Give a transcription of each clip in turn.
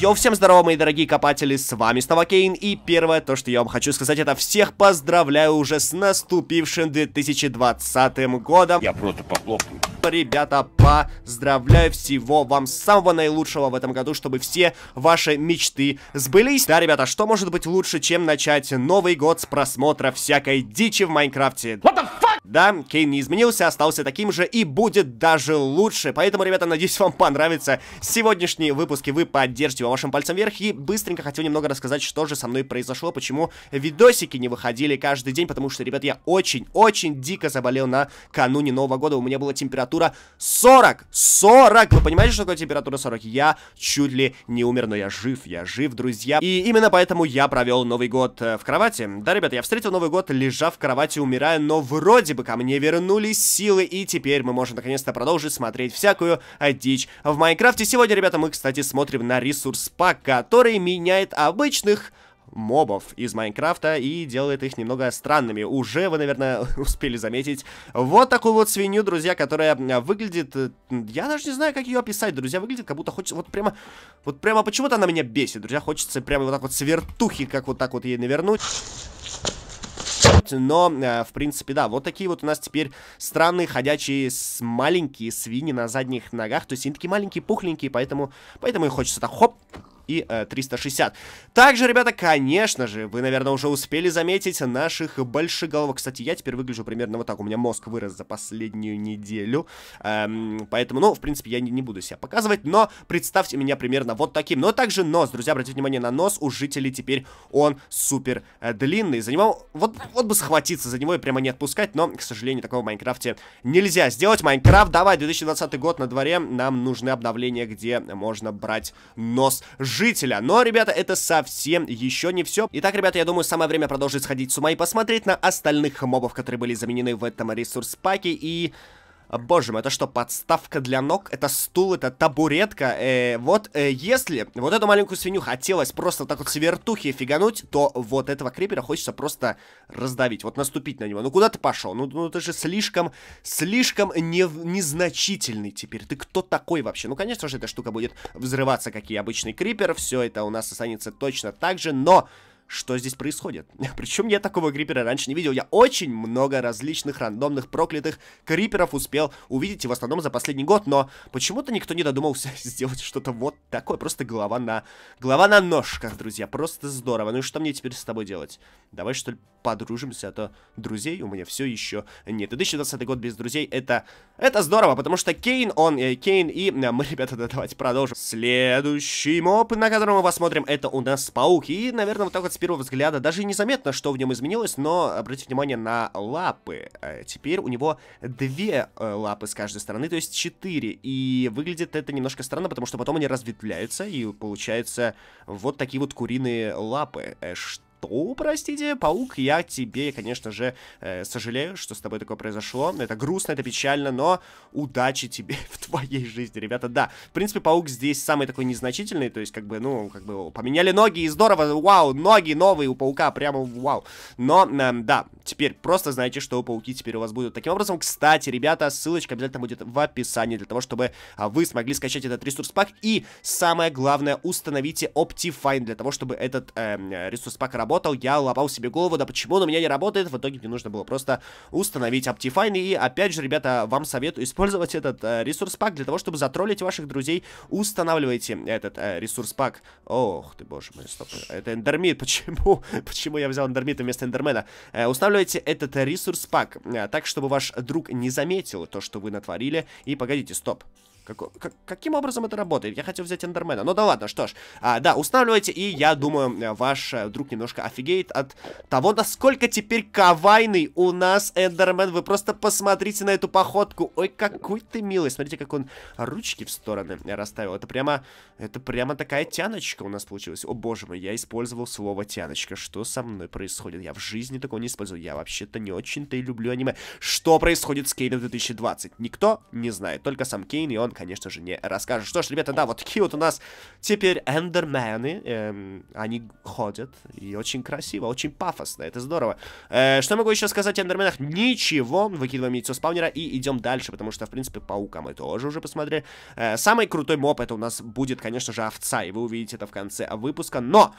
Йоу, всем здорово, мои дорогие копатели, с вами снова и первое, то, что я вам хочу сказать, это всех поздравляю уже с наступившим 2020 годом. Я просто похлопаю. Ребята, поздравляю всего вам самого наилучшего в этом году, чтобы все ваши мечты сбылись. Да, ребята, что может быть лучше, чем начать Новый год с просмотра всякой дичи в Майнкрафте? What да, Кейн не изменился, остался таким же и будет даже лучше. Поэтому, ребята, надеюсь, вам понравится сегодняшний выпуск, и вы поддержите его вашим пальцем вверх. И быстренько хотел немного рассказать, что же со мной произошло, почему видосики не выходили каждый день, потому что, ребят, я очень-очень дико заболел накануне Нового года. У меня была температура 40! 40! Вы понимаете, что такое температура 40? Я чуть ли не умер, но я жив, я жив, друзья. И именно поэтому я провел Новый год э, в кровати. Да, ребята, я встретил Новый год, лежа в кровати, умирая, но вроде бы ко мне вернулись силы, и теперь мы можем наконец-то продолжить смотреть всякую дичь в Майнкрафте. Сегодня, ребята, мы, кстати, смотрим на ресурс пак, который меняет обычных мобов из Майнкрафта и делает их немного странными. Уже вы, наверное, успели заметить вот такую вот свинью, друзья, которая выглядит... Э, я даже не знаю, как ее описать, друзья. Выглядит, как будто хочется... Вот прямо... Вот прямо почему-то она меня бесит, друзья. Хочется прямо вот так вот свертухи, как вот так вот ей навернуть вот, но, э, в принципе, да, вот такие вот у нас теперь странные ходячие маленькие свиньи на задних ногах, то есть они такие маленькие, пухленькие, поэтому, поэтому и хочется так, хоп, и э, 360. Также, ребята, конечно же, вы, наверное, уже успели заметить наших большеголовок. Кстати, я теперь выгляжу примерно вот так. У меня мозг вырос за последнюю неделю. Эм, поэтому, ну, в принципе, я не, не буду себя показывать, но представьте меня примерно вот таким. Но ну, а также нос, друзья, обратите внимание на нос. У жителей теперь он супер э, длинный. За него, вот, вот бы схватиться за него и прямо не отпускать, но, к сожалению, такого в Майнкрафте нельзя сделать. Майнкрафт, давай, 2020 год на дворе, нам нужны обновления, где можно брать нос жителя. Но, ребята, это совсем еще не все. Итак, ребята, я думаю, самое время продолжить сходить с ума и посмотреть на остальных мобов, которые были заменены в этом ресурс-паке. И... Боже мой, это что, подставка для ног? Это стул, это табуретка? Э, вот э, если вот эту маленькую свинью хотелось просто так вот с вертухи фигануть, то вот этого крипера хочется просто раздавить, вот наступить на него. Ну куда ты пошел? Ну, ну ты же слишком, слишком не, незначительный теперь. Ты кто такой вообще? Ну конечно же эта штука будет взрываться, как и обычный крипер, все это у нас останется точно так же, но что здесь происходит. Причем я такого крипера раньше не видел. Я очень много различных рандомных проклятых криперов успел увидеть, и в основном за последний год, но почему-то никто не додумался сделать что-то вот такое. Просто голова на... Голова на ножках, друзья. Просто здорово. Ну и что мне теперь с тобой делать? Давай, что ли, подружимся, а то друзей у меня все еще нет. И 2020 год без друзей это... Это здорово, потому что Кейн, он... Э, Кейн и... Э, мы, ребята, да, давайте продолжим. Следующий моб, на котором мы посмотрим, это у нас Паук. И, наверное, вот так вот с первого взгляда даже незаметно, что в нем изменилось, но обратите внимание на лапы. Э, теперь у него две э, лапы с каждой стороны, то есть четыре. И выглядит это немножко странно, потому что потом они разветвляются, и получаются вот такие вот куриные лапы. Что э, что, простите, паук, я тебе, конечно же, э, сожалею, что с тобой такое произошло. Это грустно, это печально, но удачи тебе в твоей жизни, ребята. Да, в принципе, паук здесь самый такой незначительный, то есть, как бы, ну, как бы, поменяли ноги, и здорово, вау, ноги новые у паука, прямо вау. Но, э, да, теперь просто знаете, что пауки теперь у вас будут. Таким образом, кстати, ребята, ссылочка обязательно будет в описании, для того, чтобы а, вы смогли скачать этот ресурс-пак, и самое главное, установите OptiFine для того, чтобы этот эм, э, ресурс-пак работал работал, я ломал себе голову, да почему он у меня не работает, в итоге мне нужно было просто установить Optifine, и опять же, ребята, вам советую использовать этот э, ресурс-пак для того, чтобы затроллить ваших друзей, устанавливайте этот э, ресурс-пак. Ох ты, боже мой, стоп, это эндермит, почему, почему я взял эндермита вместо эндермена? Э, устанавливайте этот ресурс-пак, э, так, чтобы ваш друг не заметил то, что вы натворили, и погодите, стоп. Как, как, каким образом это работает? Я хотел взять эндермена. Ну да ладно, что ж. А, да, устанавливайте, и я думаю, э, ваш э, друг немножко офигеет от того, насколько теперь кавайный у нас эндермен. Вы просто посмотрите на эту походку. Ой, какой ты милый. Смотрите, как он ручки в стороны расставил. Это прямо, это прямо такая тяночка у нас получилась. О боже мой, я использовал слово тяночка. Что со мной происходит? Я в жизни такого не использовал. Я вообще-то не очень-то и люблю аниме. Что происходит с Кейном 2020? Никто не знает. Только сам Кейн, и он конечно же, не расскажет. Что ж, ребята, да, вот такие вот у нас теперь эндермены. Эм, они ходят, и очень красиво, очень пафосно, это здорово. Э, что могу еще сказать о эндерменах? Ничего, выкидываем яйцо спаунера и идем дальше, потому что, в принципе, паука мы тоже уже посмотрели. Э, самый крутой моб это у нас будет, конечно же, овца, и вы увидите это в конце выпуска, но...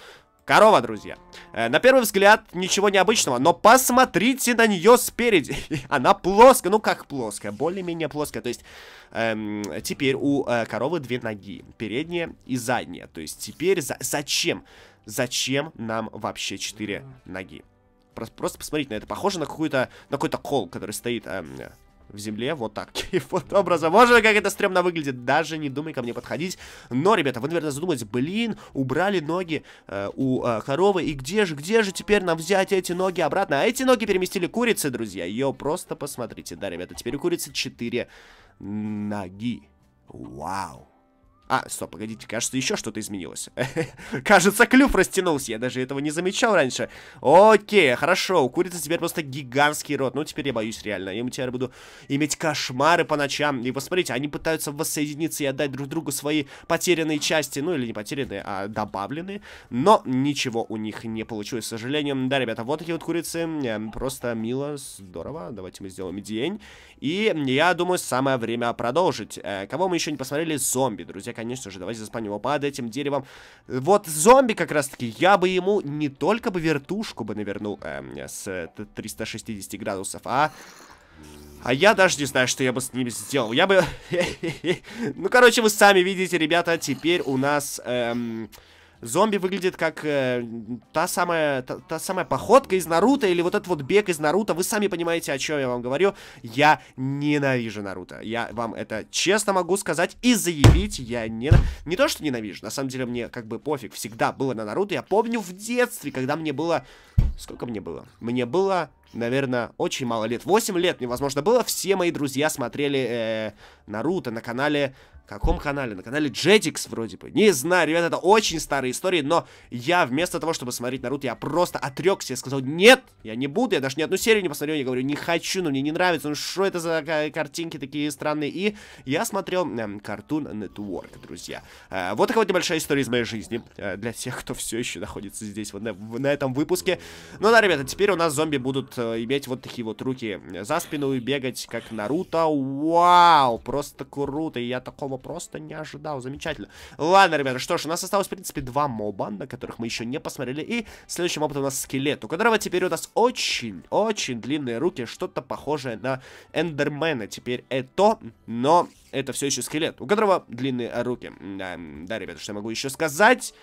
Корова, друзья. Э, на первый взгляд ничего необычного, но посмотрите на нее спереди. Она плоская, ну как плоская, более-менее плоская. То есть эм, теперь у э, коровы две ноги, передняя и задняя. То есть теперь за зачем? Зачем нам вообще четыре ноги? Просто, посмотрите на это. Похоже на какую-то на какой-то кол, который стоит эм, в земле, вот так вот образом. Боже, как это стрёмно выглядит, даже не думай ко мне подходить. Но, ребята, вы, наверное, задумались, блин, убрали ноги э, у э, коровы, и где же, где же теперь нам взять эти ноги обратно? А эти ноги переместили курицы, друзья, ее просто посмотрите. Да, ребята, теперь у курицы 4 ноги. Вау. А, стоп, погодите, кажется, еще что-то изменилось. Кажется, клюв растянулся, я даже этого не замечал раньше. Окей, хорошо, у курицы теперь просто гигантский рот. Ну, теперь я боюсь реально, я теперь буду иметь кошмары по ночам. И посмотрите, они пытаются воссоединиться и отдать друг другу свои потерянные части. Ну, или не потерянные, а добавленные. Но ничего у них не получилось, к сожалению. Да, ребята, вот такие вот курицы. Эм, просто мило, здорово. Давайте мы сделаем день. И я думаю, самое время продолжить. Э, кого мы еще не посмотрели? Зомби, друзья конечно же, давайте заспаним его под этим деревом. Вот зомби как раз-таки, я бы ему не только бы вертушку бы навернул эм, э, с 360 градусов, а... А я даже не знаю, что я бы с ним сделал. Я бы... ну, короче, вы сами видите, ребята, теперь у нас... Эм зомби выглядит как э, та, самая, та, та самая походка из Наруто или вот этот вот бег из Наруто. Вы сами понимаете, о чем я вам говорю. Я ненавижу Наруто. Я вам это честно могу сказать и заявить. Я не, не то, что ненавижу. На самом деле мне как бы пофиг. Всегда было на Наруто. Я помню в детстве, когда мне было... Сколько мне было? Мне было наверное, очень мало лет, 8 лет невозможно было, все мои друзья смотрели э, Наруто на канале, каком канале? На канале Jetix вроде бы, не знаю, ребят, это очень старые истории, но я вместо того, чтобы смотреть Наруто, я просто отрекся, я сказал, нет, я не буду, я даже ни одну серию не посмотрю, я говорю, не хочу, но мне не нравится, ну что это за картинки такие странные, и я смотрел э, Cartoon Network, друзья. Э, вот такая вот небольшая история из моей жизни, э, для тех, кто все еще находится здесь, вот на, на этом выпуске. Ну да, ребята, теперь у нас зомби будут Э, иметь вот такие вот руки э, за спину и бегать, как Наруто. Вау! Просто круто. Я такого просто не ожидал. Замечательно. Ладно, ребята, что ж, у нас осталось, в принципе, два моба, на которых мы еще не посмотрели. И следующим опытом у нас скелет, у которого теперь у нас очень-очень длинные руки, что-то похожее на Эндермена. Теперь это, но это все еще скелет, у которого длинные руки. Да, да ребята, что я могу еще сказать?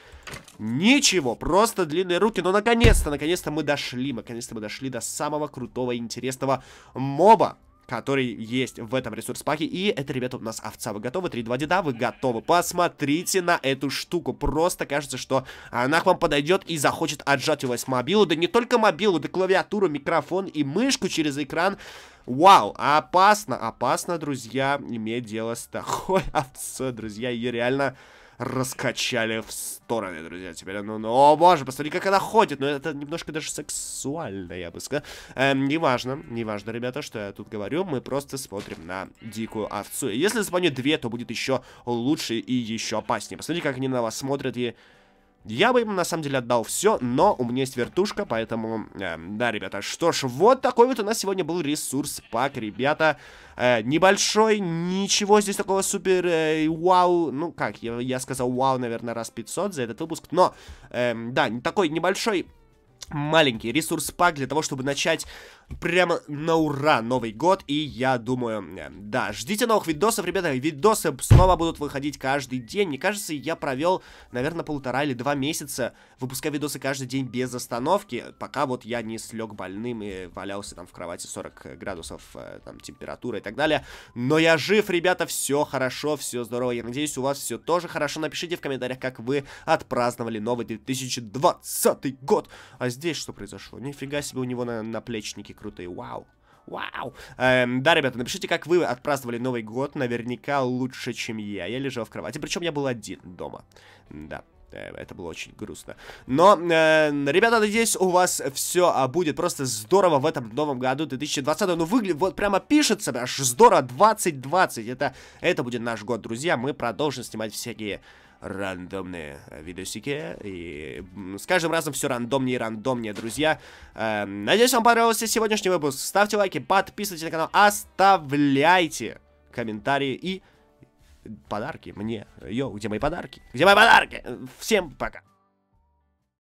Ничего, просто длинные руки. Но наконец-то, наконец-то мы дошли. Наконец-то мы дошли до самого крутого и интересного моба который есть в этом ресурс-паке. И это, ребята, у нас овца. Вы готовы? 3-2 деда, вы готовы. Посмотрите на эту штуку. Просто кажется, что она к вам подойдет и захочет отжать у вас мобилу. Да не только мобилу, да клавиатуру, микрофон и мышку через экран. Вау, опасно, опасно, друзья, иметь дело с такой овцой, друзья. Ее реально раскачали в стороны, друзья. Теперь оно... Ну, о, боже, посмотри, как она ходит. Но ну, это немножко даже сексуально, я бы сказал. Эм, неважно, неважно, ребята, что я тут говорю. Мы просто смотрим на дикую овцу. И если запанет две, то будет еще лучше и еще опаснее. Посмотри, как они на вас смотрят и я бы им на самом деле отдал все, но у меня есть вертушка, поэтому... Э, да, ребята, что ж, вот такой вот у нас сегодня был ресурс-пак, ребята. Э, небольшой, ничего здесь такого супер... Э, вау, ну как, я, я сказал вау, наверное, раз 500 за этот выпуск, но... Э, да, такой небольшой маленький ресурс-пак для того, чтобы начать прямо на ура Новый год. И я думаю, э, да, ждите новых видосов, ребята. Видосы снова будут выходить каждый день. Мне кажется, я провел, наверное, полтора или два месяца, выпуская видосы каждый день без остановки, пока вот я не слег больным и валялся там в кровати 40 градусов э, там температура и так далее. Но я жив, ребята, все хорошо, все здорово. Я надеюсь, у вас все тоже хорошо. Напишите в комментариях, как вы отпраздновали новый 2020 год. А здесь что произошло? Нифига себе у него на наплечники крутые, вау. Вау! Эм, да, ребята, напишите, как вы отпраздновали Новый год. Наверняка лучше, чем я. Я лежал в кровати. Причем я был один дома. Да. Э, это было очень грустно. Но, э, ребята, надеюсь, у вас все а, будет просто здорово в этом новом году 2020. Ну, выглядит, вот прямо пишется, аж здорово, 2020. Это, это будет наш год, друзья. Мы продолжим снимать всякие рандомные э, видосики. И с каждым разом все рандомнее и рандомнее, друзья. Э, надеюсь, вам понравился сегодняшний выпуск. Ставьте лайки, подписывайтесь на канал, оставляйте комментарии и подарки мне. Йоу, где мои подарки? Где мои подарки? Всем пока.